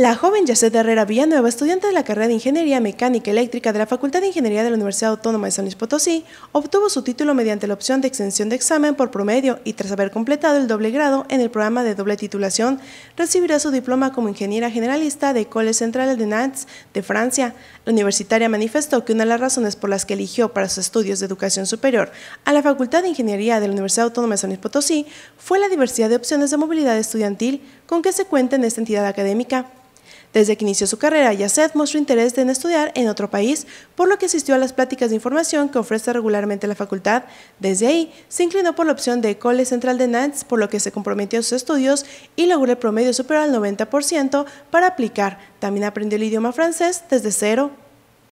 La joven Yacet Herrera Villanueva, estudiante de la carrera de Ingeniería Mecánica Eléctrica de la Facultad de Ingeniería de la Universidad Autónoma de San Luis Potosí, obtuvo su título mediante la opción de extensión de examen por promedio y tras haber completado el doble grado en el programa de doble titulación, recibirá su diploma como ingeniera generalista de École Central de Nantes de Francia. La universitaria manifestó que una de las razones por las que eligió para sus estudios de educación superior a la Facultad de Ingeniería de la Universidad Autónoma de San Luis Potosí fue la diversidad de opciones de movilidad estudiantil con que se cuenta en esta entidad académica. Desde que inició su carrera, Yasset mostró interés en estudiar en otro país, por lo que asistió a las pláticas de información que ofrece regularmente la facultad. Desde ahí, se inclinó por la opción de cole Central de Nantes, por lo que se comprometió a sus estudios y logró el promedio superior al 90% para aplicar. También aprendió el idioma francés desde cero.